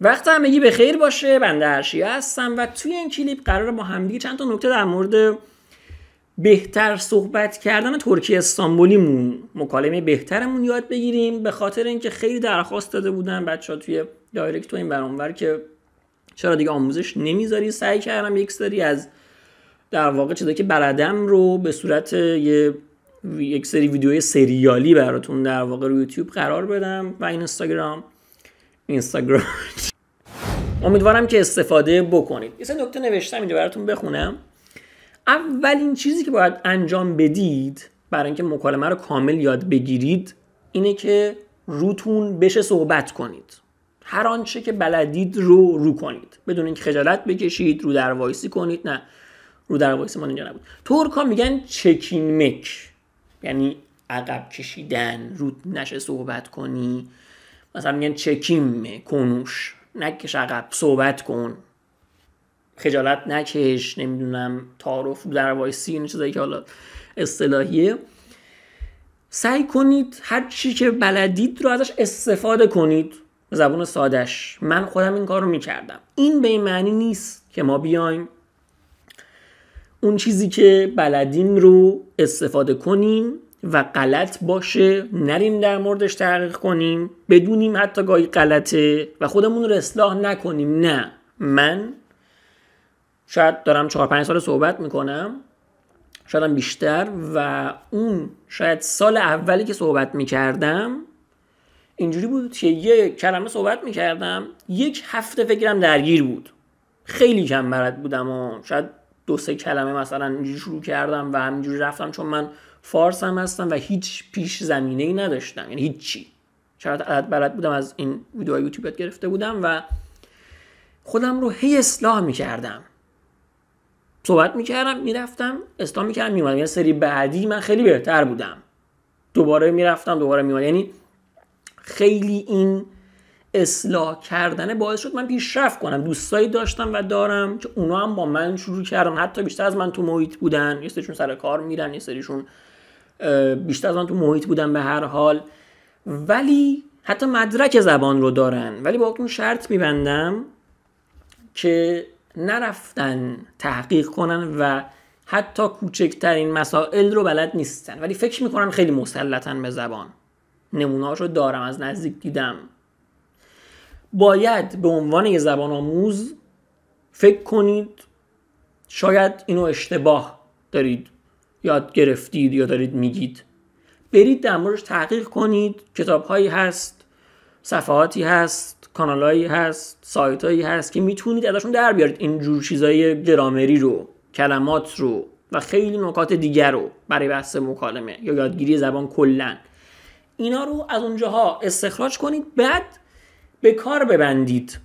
وقت همگی به خیر باشه بنده هرشی هستم و توی این کلیپ قرار با همدیگه چند تا نکته در مورد بهتر صحبت کردن ترکیه استانبولیمون مکالمه بهترمون یاد بگیریم به خاطر اینکه خیلی درخواست داده بودن بچه ها توی دایرکت و این برانور که چرا دیگه آموزش نمیذاری سعی کردم یک سری از در واقع چیزایی که بلدم رو به صورت یه یک سری ویدیوی سریالی براتون در واقع روی یوتیوب قرار بدم و این اینستاگرام اینستاگرام امیدوارم که استفاده بکنید یه سه نکته نوشتم اینجا براتون بخونم اولین چیزی که باید انجام بدید برای اینکه مکالمه رو کامل یاد بگیرید اینه که روتون بشه صحبت کنید هر آنچه که بلدید رو رو کنید بدون اینکه خجالت بکشید رو در وایسی کنید نه رو در وایسی ما اینجا نبود ترکا میگن چکین مک یعنی عقب کشیدن رو نشه صحبت کنی مثلا میگن چکیم کنوش نکش عقب صحبت کن خجالت نکش نمیدونم تعارف در وایسی این چیزایی که حالا اصطلاحیه سعی کنید هر چی که بلدید رو ازش استفاده کنید به زبون سادش من خودم این کار رو میکردم این به این معنی نیست که ما بیایم اون چیزی که بلدیم رو استفاده کنیم و غلط باشه نریم در موردش تحقیق کنیم بدونیم حتی گاهی غلطه و خودمون رو اصلاح نکنیم نه من شاید دارم چهار پنج سال صحبت میکنم شاید بیشتر و اون شاید سال اولی که صحبت میکردم اینجوری بود که یه کلمه صحبت میکردم یک هفته فکرم درگیر بود خیلی کم برد بودم و شاید دو سه کلمه مثلا اینجوری شروع کردم و همینجوری رفتم چون من فارس هم هستم و هیچ پیش زمینه ای نداشتم یعنی هیچی شرط عدد بلد بودم از این ویدیوهای یوتیوب گرفته بودم و خودم رو هی اصلاح میکردم صحبت میکردم میرفتم اصلاح میکردم میومدم یعنی سری بعدی من خیلی بهتر بودم دوباره میرفتم دوباره میومدم یعنی خیلی این اصلاح کردن باعث شد من پیشرفت کنم دوستایی داشتم و دارم که اونا هم با من شروع کردن حتی بیشتر از من تو محیط بودن یه سریشون سر کار میرن یه سریشون بیشتر از آن تو محیط بودن به هر حال ولی حتی مدرک زبان رو دارن ولی اون شرط میبندم که نرفتن تحقیق کنن و حتی کوچکترین مسائل رو بلد نیستن ولی فکر میکنن خیلی مسلطن به زبان نمونهاش رو دارم از نزدیک دیدم باید به عنوان یه زبان آموز فکر کنید شاید اینو اشتباه دارید یاد گرفتید یا دارید میگید برید در موردش تحقیق کنید هایی هست صفحاتی هست هایی هست سایت هایی هست که میتونید ازشون در بیارید اینجور چیزای گرامری رو کلمات رو و خیلی نکات دیگر رو برای بحث مکالمه یا یادگیری زبان کلا اینا رو از اونجاها استخراج کنید بعد به کار ببندید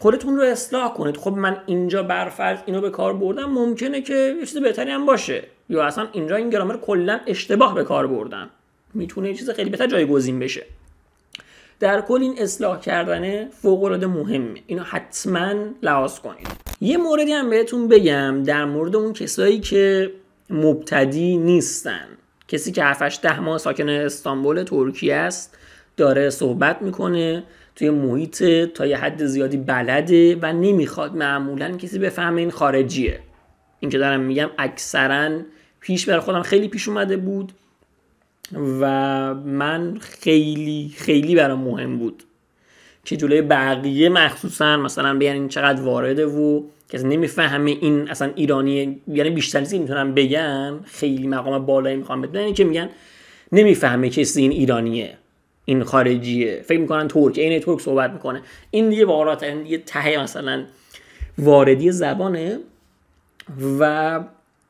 خودتون رو اصلاح کنید خب من اینجا برفرض اینو به کار بردم ممکنه که یه چیز بهتری هم باشه یا اصلا اینجا این گرامر کلا اشتباه به کار بردم میتونه یه چیز خیلی بهتر جایگزین بشه در کل این اصلاح کردن فوق العاده مهمه اینو حتما لحاظ کنید یه موردی هم بهتون بگم در مورد اون کسایی که مبتدی نیستن کسی که 7 ده ماه ساکن استانبول ترکیه است داره صحبت میکنه توی محیط تا یه حد زیادی بلده و نمیخواد معمولا کسی بفهمه این خارجیه این که دارم میگم اکثرا پیش برای خودم خیلی پیش اومده بود و من خیلی خیلی برام مهم بود که جلوی بقیه مخصوصا مثلا بگن این چقدر وارده و کسی نمیفهمه این اصلا ایرانیه یعنی بیشتر که میتونن بگن خیلی مقام بالایی میخوام بدن که میگن نمیفهمه کسی این ایرانیه این خارجیه فکر میکنن ترک عین ترک صحبت میکنه این دیگه این یه ته مثلا واردی زبانه و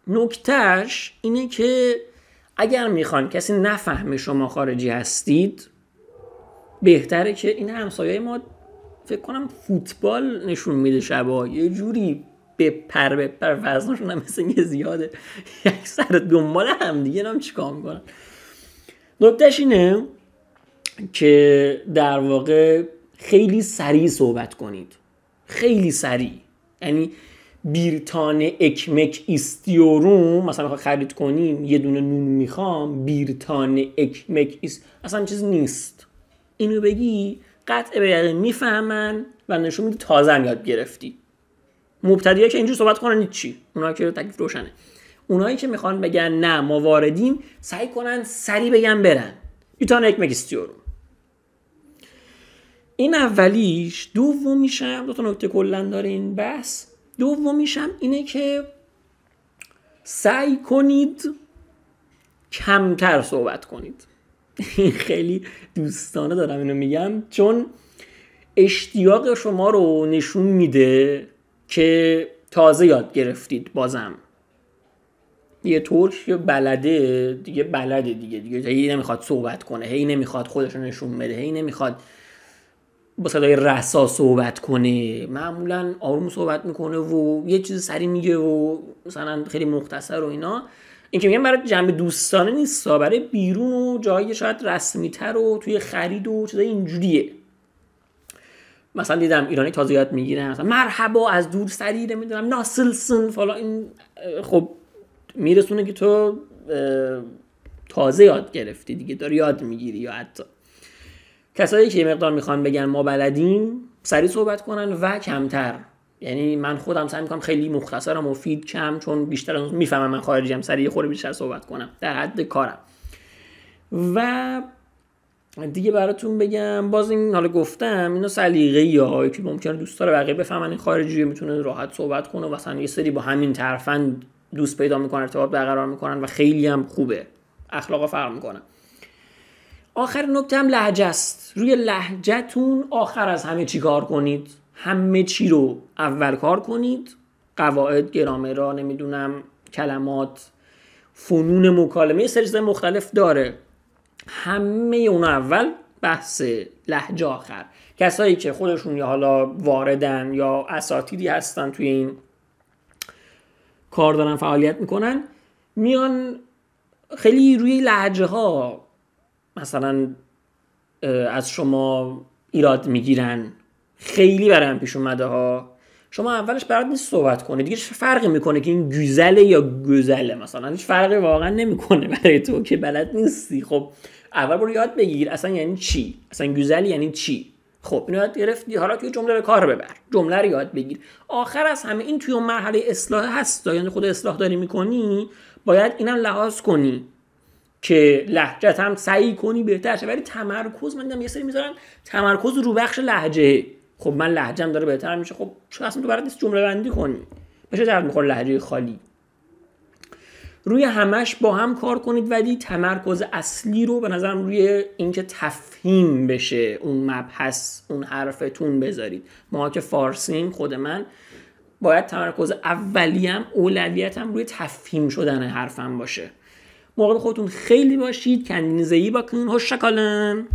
نکتهش اینه که اگر میخوان کسی نفهمه شما خارجی هستید بهتره که این همسایه ما فکر کنم فوتبال نشون میده شبا یه جوری بپر بپر وزنشون هم مثل یه زیاده یک سر دنبال هم دیگه نام چیکار میکنن نکتهش اینه که در واقع خیلی سریع صحبت کنید خیلی سریع یعنی بیرتان اکمک ایستیوروم مثلا میخوای خرید کنیم یه دونه نون میخوام بیرتان اکمک ایست اصلا چیز نیست اینو بگی قطع به یقین میفهمن و نشون میده تازه هم یاد گرفتی مبتدی که اینجور صحبت کنن چی اونایی که تکلیف روشنه اونایی که میخوان بگن نه ما واردیم سعی کنن سری بگن برن بیرتان اکمک استیوروم. این اولیش دومیشم دو تا نکته کلا داره این بحث دومیشم اینه که سعی کنید کمتر صحبت کنید خیلی دوستانه دارم اینو میگم چون اشتیاق شما رو نشون میده که تازه یاد گرفتید بازم یه طور که بلده دیگه بلده دیگه دیگه هی نمیخواد صحبت کنه هی نمیخواد خودش رو نشون بده هی نمیخواد با صدای رسا صحبت کنه معمولا آروم صحبت میکنه و یه چیز سری میگه و مثلا خیلی مختصر و اینا اینکه که میگم برای جمع دوستانه نیست برای بیرون و جایی شاید تر و توی خرید و چیزای اینجوریه مثلا دیدم ایرانی تازه یاد میگیره مثلا مرحبا از دور سری نمیدونم ناسلسن فالا این خب میرسونه که تو تازه یاد گرفتی دیگه داری یاد میگیری یا حتی کسایی که مقدار میخوان بگن ما بلدیم سریع صحبت کنن و کمتر یعنی من خودم سعی میکنم خیلی مختصر و مفید کم چون بیشتر میفهمم من خارجیم سریع خوره بیشتر صحبت کنم در حد کارم و دیگه براتون بگم باز این حالا گفتم اینا سلیقه یا که ممکنه دوست داره بقیه بفهمن این خارجی میتونه راحت صحبت کنه و یه سری با همین طرفن دوست پیدا میکنن ارتباط برقرار میکنن و خیلی هم خوبه اخلاق فرق میکنه آخر نکته هم لحجه است روی لحجهتون آخر از همه چی کار کنید همه چی رو اول کار کنید قواعد را، نمیدونم کلمات فنون مکالمه یه مختلف داره همه اون اول بحث لحجه آخر کسایی که خودشون یا حالا واردن یا اساتیدی هستن توی این کار دارن فعالیت میکنن میان خیلی روی لحجه ها مثلا از شما ایراد میگیرن خیلی برام پیش اومده ها شما اولش برات نیست صحبت کنه دیگه فرقی میکنه که این گوزله یا گوزله مثلا هیچ فرقی واقعا نمیکنه برای تو که بلد نیستی خب اول برو یاد بگیر اصلا یعنی چی اصلا گوزل یعنی چی خب اینو یاد گرفتی حالا توی جمله به کار ببر جمله رو یاد بگیر آخر از همه این توی اون مرحله اصلاح هست یعنی خود اصلاح داری میکنی باید اینم لحاظ کنی که لحجت هم سعی کنی بهتر شه ولی تمرکز من دیدم یه سری میذارن تمرکز رو بخش لحجه خب من لحجم داره بهتر میشه خب اصلا تو برات نیست جمله بندی کنی بشه درد میخور لحجه خالی روی همش با هم کار کنید ولی تمرکز اصلی رو به نظرم روی اینکه تفهیم بشه اون مبحث اون حرفتون بذارید ما که فارسیم خود من باید تمرکز اولیم اولویتم روی تفهیم شدن حرفم باشه مراقب خودتون خیلی باشید که زیبا کنین هشکالن